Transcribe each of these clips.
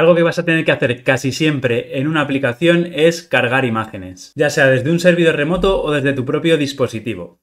Algo que vas a tener que hacer casi siempre en una aplicación es cargar imágenes, ya sea desde un servidor remoto o desde tu propio dispositivo.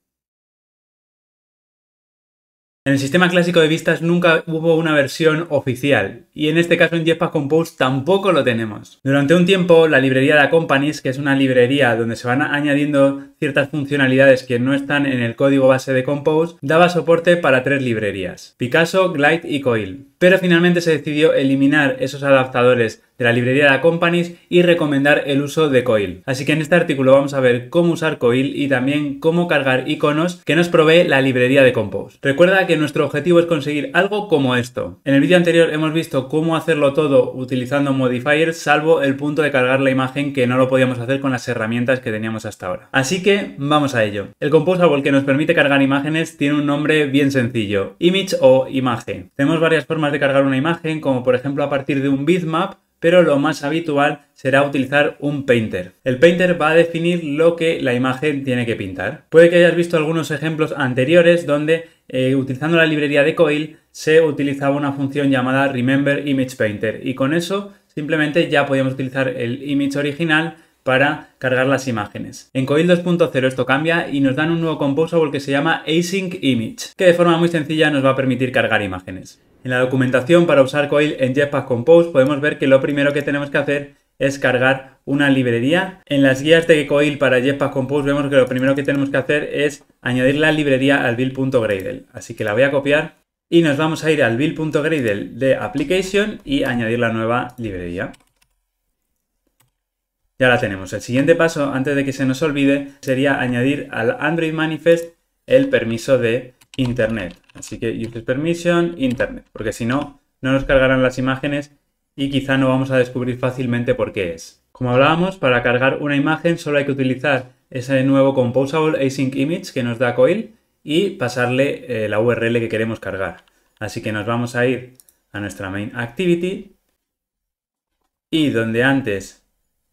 En el sistema clásico de vistas nunca hubo una versión oficial, y en este caso en Jetpack Compose tampoco lo tenemos. Durante un tiempo, la librería de Companies, que es una librería donde se van añadiendo ciertas funcionalidades que no están en el código base de Compose, daba soporte para tres librerías, Picasso, Glide y Coil. Pero finalmente se decidió eliminar esos adaptadores de la librería de Companies y recomendar el uso de Coil. Así que en este artículo vamos a ver cómo usar Coil y también cómo cargar iconos que nos provee la librería de Compose. Recuerda que nuestro objetivo es conseguir algo como esto. En el vídeo anterior hemos visto cómo hacerlo todo utilizando modifiers salvo el punto de cargar la imagen que no lo podíamos hacer con las herramientas que teníamos hasta ahora. Así vamos a ello. El Composable que nos permite cargar imágenes tiene un nombre bien sencillo, Image o Imagen. Tenemos varias formas de cargar una imagen, como por ejemplo a partir de un bitmap, pero lo más habitual será utilizar un painter. El painter va a definir lo que la imagen tiene que pintar. Puede que hayas visto algunos ejemplos anteriores donde eh, utilizando la librería de Coil se utilizaba una función llamada Remember Image Painter y con eso simplemente ya podíamos utilizar el image original para cargar las imágenes. En COIL 2.0 esto cambia y nos dan un nuevo composable que se llama Async Image, que de forma muy sencilla nos va a permitir cargar imágenes. En la documentación para usar COIL en Jetpack Compose podemos ver que lo primero que tenemos que hacer es cargar una librería. En las guías de Coil para Jetpack Compose vemos que lo primero que tenemos que hacer es añadir la librería al build.gradle. Así que la voy a copiar y nos vamos a ir al build.gradle de application y añadir la nueva librería. Ya la tenemos. El siguiente paso, antes de que se nos olvide, sería añadir al Android Manifest el permiso de Internet. Así que user Permission, Internet, porque si no, no nos cargarán las imágenes y quizá no vamos a descubrir fácilmente por qué es. Como hablábamos, para cargar una imagen solo hay que utilizar ese nuevo Composable Async Image que nos da Coil y pasarle eh, la URL que queremos cargar. Así que nos vamos a ir a nuestra Main Activity y donde antes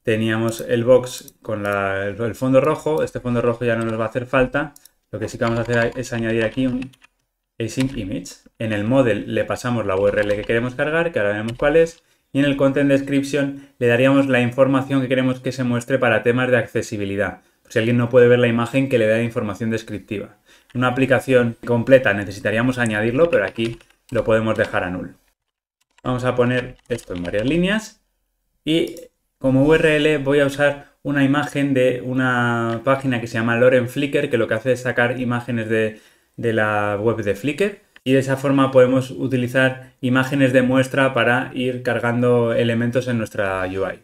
teníamos el box con el fondo rojo. Este fondo rojo ya no nos va a hacer falta. Lo que sí que vamos a hacer es añadir aquí un async image. En el model le pasamos la URL que queremos cargar, que ahora vemos cuál es. Y en el content description le daríamos la información que queremos que se muestre para temas de accesibilidad. si alguien no puede ver la imagen, que le da información descriptiva. una aplicación completa necesitaríamos añadirlo, pero aquí lo podemos dejar a null. Vamos a poner esto en varias líneas y como URL voy a usar una imagen de una página que se llama Loren Flickr, que lo que hace es sacar imágenes de, la web de Flickr y de esa forma podemos utilizar imágenes de muestra para ir cargando elementos en nuestra UI.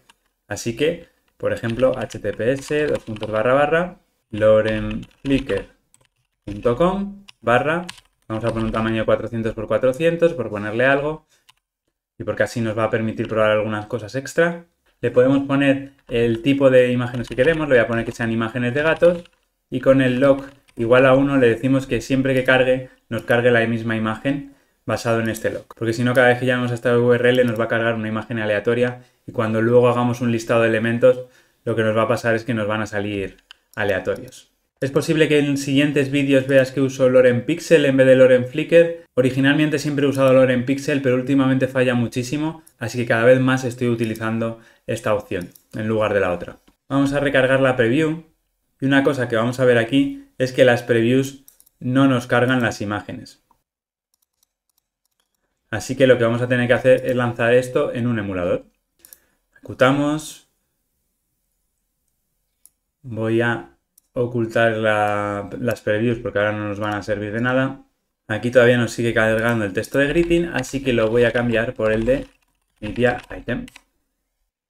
Así que, por ejemplo, https dos barra barra, vamos a poner un tamaño 400 x 400 por ponerle algo y porque así nos va a permitir probar algunas cosas extra. Le podemos poner el tipo de imágenes que queremos, le voy a poner que sean imágenes de gatos y con el log igual a 1 le decimos que siempre que cargue nos cargue la misma imagen basado en este log. Porque si no, cada vez que llamamos a esta URL nos va a cargar una imagen aleatoria y cuando luego hagamos un listado de elementos, lo que nos va a pasar es que nos van a salir aleatorios. Es posible que en siguientes vídeos veas que uso Loren Pixel en vez de Loren Flickr. Originalmente siempre he usado Loren Pixel, pero últimamente falla muchísimo, así que cada vez más estoy utilizando esta opción en lugar de la otra. Vamos a recargar la preview y una cosa que vamos a ver aquí es que las previews no nos cargan las imágenes. Así que lo que vamos a tener que hacer es lanzar esto en un emulador. Ejecutamos. Voy a ocultar las previews porque ahora no nos van a servir de nada. Aquí todavía nos sigue cargando el texto de greeting, así que lo voy a cambiar por el de media item.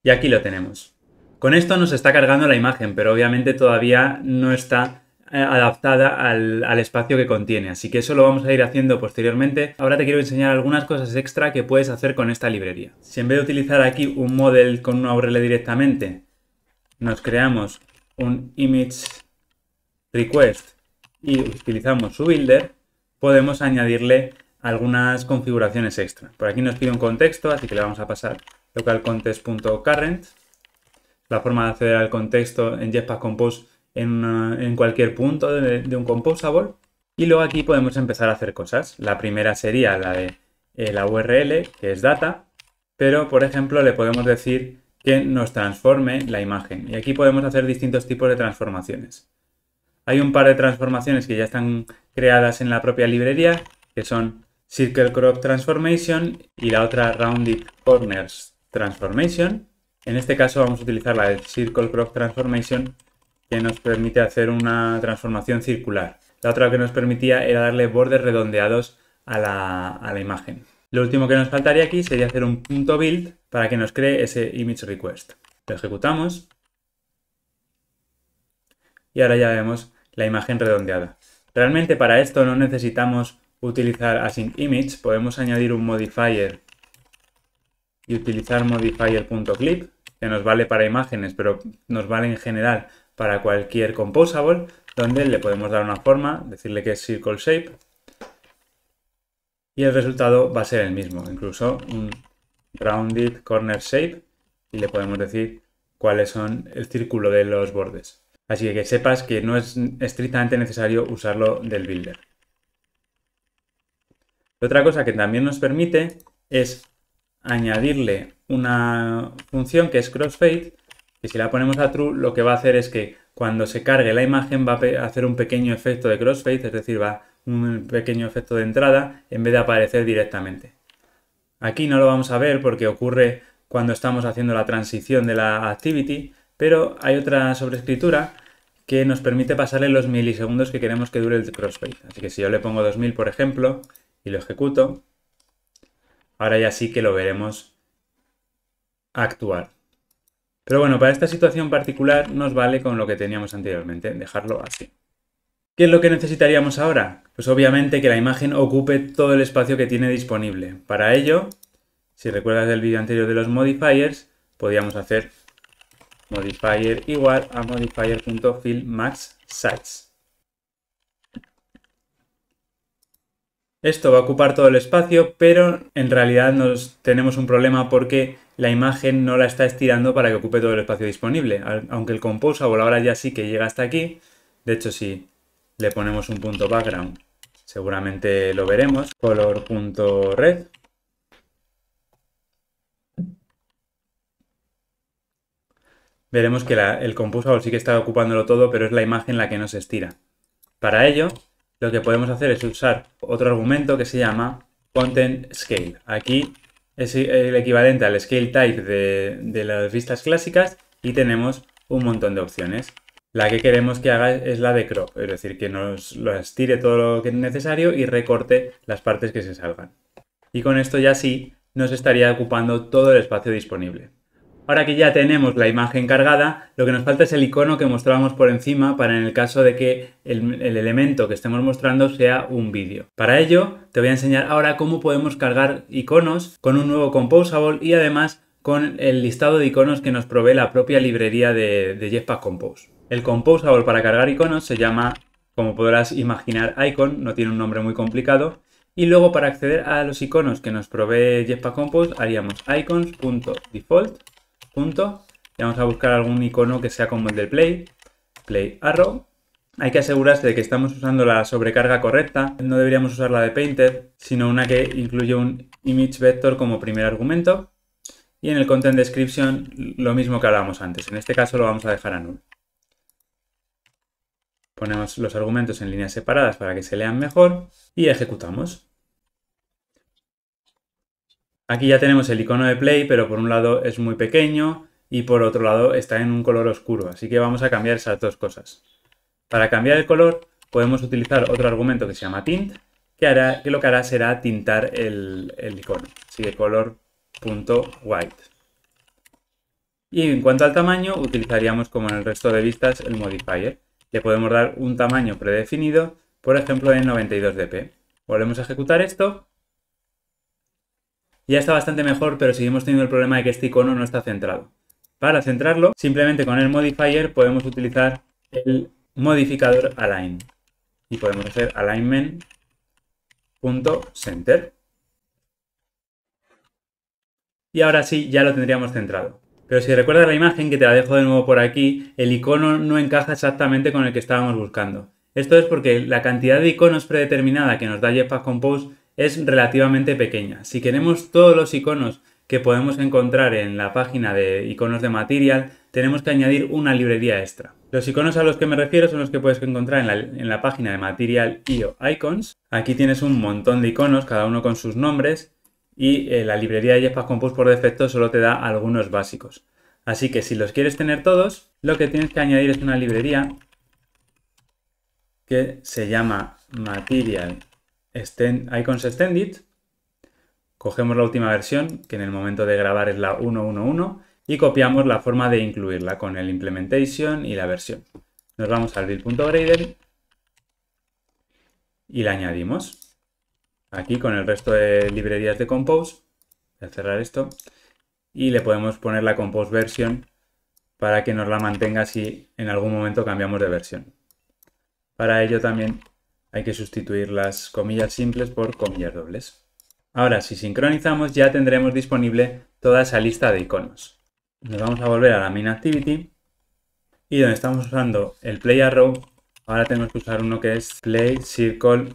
Y aquí lo tenemos. Con esto nos está cargando la imagen, pero obviamente todavía no está eh, adaptada al, al, espacio que contiene. Así que eso lo vamos a ir haciendo posteriormente. Ahora te quiero enseñar algunas cosas extra que puedes hacer con esta librería. Si en vez de utilizar aquí un model con una URL directamente, nos creamos un image request y utilizamos su builder, podemos añadirle algunas configuraciones extra. Por aquí nos pide un contexto, así que le vamos a pasar localcontext.current, la forma de acceder al contexto en Jetpack Compose en, eh, cualquier punto de, un composable. Y luego aquí podemos empezar a hacer cosas. La primera sería la de eh, la URL, que es data, pero por ejemplo le podemos decir que nos transforme la imagen. Y aquí podemos hacer distintos tipos de transformaciones. Hay un par de transformaciones que ya están creadas en la propia librería, que son Circle Crop Transformation y la otra Rounded Corners Transformation. En este caso vamos a utilizar la de Circle Crop Transformation que nos permite hacer una transformación circular. La otra que nos permitía era darle bordes redondeados a la, a la imagen. Lo último que nos faltaría aquí sería hacer un punto build para que nos cree ese image request. Lo ejecutamos y ahora ya vemos la imagen redondeada. Realmente para esto no necesitamos utilizar async image, podemos añadir un modifier y utilizar modifier.clip, que nos vale para imágenes, pero nos vale en general para cualquier composable, donde le podemos dar una forma, decirle que es circle shape, y el resultado va a ser el mismo, incluso un rounded corner shape, y le podemos decir cuáles son el círculo de los bordes. Así que, que sepas que no es estrictamente necesario usarlo del builder. Otra cosa que también nos permite es añadirle una función que es crossfade, y si la ponemos a true lo que va a hacer es que cuando se cargue la imagen va a hacer un pequeño efecto de crossfade, es decir, va un pequeño efecto de entrada en vez de aparecer directamente. Aquí no lo vamos a ver porque ocurre cuando estamos haciendo la transición de la activity, pero hay otra sobreescritura que nos permite pasarle los milisegundos que queremos que dure el crossfade. Así que si yo le pongo 2000, por ejemplo, y lo ejecuto, ahora ya sí que lo veremos actuar. Pero bueno, para esta situación particular nos vale con lo que teníamos anteriormente, dejarlo así. ¿Qué es lo que necesitaríamos ahora? Pues obviamente que la imagen ocupe todo el espacio que tiene disponible. Para ello, si recuerdas del vídeo anterior de los modifiers, podíamos hacer modifier igual a modifier.fill Esto va a ocupar todo el espacio, pero en realidad nos tenemos un problema porque la imagen no la está estirando para que ocupe todo el espacio disponible. Aunque el a ahora ya sí que llega hasta aquí. De hecho, si le ponemos un punto background, seguramente lo veremos. Color.red veremos que el Composable sí que está ocupándolo todo, pero es la imagen la que nos estira. Para ello, lo que podemos hacer es usar otro argumento que se llama Content Scale. Aquí es el equivalente al Scale Type de, las vistas clásicas y tenemos un montón de opciones. La que queremos que haga es la de crop, es decir, que nos lo estire todo lo que es necesario y recorte las partes que se salgan. Y con esto ya sí nos estaría ocupando todo el espacio disponible. Ahora que ya tenemos la imagen cargada, lo que nos falta es el icono que mostrábamos por encima para en el caso de que el, elemento que estemos mostrando sea un vídeo. Para ello, te voy a enseñar ahora cómo podemos cargar iconos con un nuevo Composable y además con el listado de iconos que nos provee la propia librería de, de Jetpack Compose. El Composable para cargar iconos se llama, como podrás imaginar, Icon, no tiene un nombre muy complicado. Y luego para acceder a los iconos que nos provee Jetpack Compose haríamos icons.default punto, Y vamos a buscar algún icono que sea como el del play. Play arrow. Hay que asegurarse de que estamos usando la sobrecarga correcta. No deberíamos usar la de Painter, sino una que incluye un image vector como primer argumento. Y en el content description lo mismo que hablábamos antes. En este caso lo vamos a dejar a null. Ponemos los argumentos en líneas separadas para que se lean mejor y ejecutamos. Aquí ya tenemos el icono de play, pero por un lado es muy pequeño y por otro lado está en un color oscuro. Así que vamos a cambiar esas dos cosas. Para cambiar el color podemos utilizar otro argumento que se llama tint, que, hará, que lo que hará será tintar el, el icono. Así que color.white. Y en cuanto al tamaño, utilizaríamos como en el resto de vistas el modifier. Le podemos dar un tamaño predefinido, por ejemplo en 92dp. Volvemos a ejecutar esto ya está bastante mejor, pero seguimos teniendo el problema de que este icono no está centrado. Para centrarlo, simplemente con el modifier podemos utilizar el modificador align. Y podemos hacer alignment.center. Y ahora sí, ya lo tendríamos centrado. Pero si recuerdas la imagen, que te la dejo de nuevo por aquí, el icono no encaja exactamente con el que estábamos buscando. Esto es porque la cantidad de iconos predeterminada que nos da Jetpack Compose es relativamente pequeña. Si queremos todos los iconos que podemos encontrar en la página de iconos de material, tenemos que añadir una librería extra. Los iconos a los que me refiero son los que puedes encontrar en la, página de material IO Icons. Aquí tienes un montón de iconos, cada uno con sus nombres, y eh, la librería de Jetpack Compose por defecto solo te da algunos básicos. Así que si los quieres tener todos, lo que tienes que añadir es una librería que se llama Material extend, icons extended, cogemos la última versión, que en el momento de grabar es la 1.1.1, y copiamos la forma de incluirla con el implementation y la versión. Nos vamos al build.gradle y la añadimos. Aquí con el resto de librerías de Compose, voy a cerrar esto, y le podemos poner la Compose version para que nos la mantenga si en algún momento cambiamos de versión. Para ello también hay que sustituir las comillas simples por comillas dobles. Ahora, si sincronizamos, ya tendremos disponible toda esa lista de iconos. Nos vamos a volver a la main activity y donde estamos usando el play arrow, ahora tenemos que usar uno que es play circle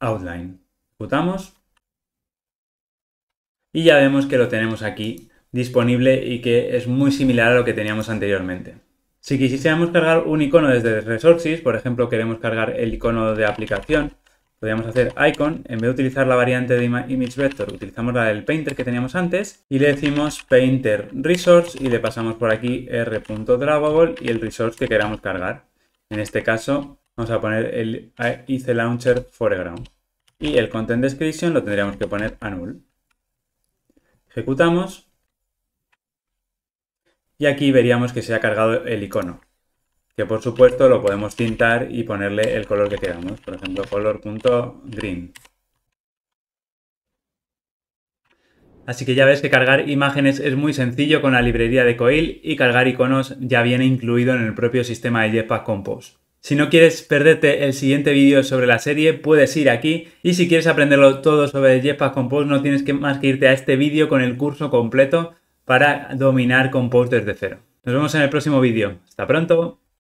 outline. Ejecutamos y ya vemos que lo tenemos aquí disponible y que es muy similar a lo que teníamos anteriormente. Si quisiéramos cargar un icono desde Resources, por ejemplo, queremos cargar el icono de aplicación, podríamos hacer icon, en vez de utilizar la variante de image vector, utilizamos la del painter que teníamos antes y le decimos painter resource y le pasamos por aquí r.drawable y el resource que queramos cargar. En este caso vamos a poner el IC launcher foreground y el content description lo tendríamos que poner a null. Ejecutamos y aquí veríamos que se ha cargado el icono, que por supuesto lo podemos pintar y ponerle el color que queramos, por ejemplo color.green. Así que ya ves que cargar imágenes es muy sencillo con la librería de Coil y cargar iconos ya viene incluido en el propio sistema de Jetpack Compose. Si no quieres perderte el siguiente vídeo sobre la serie, puedes ir aquí. Y si quieres aprenderlo todo sobre Jetpack Compose, no tienes que más que irte a este vídeo con el curso completo para dominar con de cero. Nos vemos en el próximo vídeo. Hasta pronto.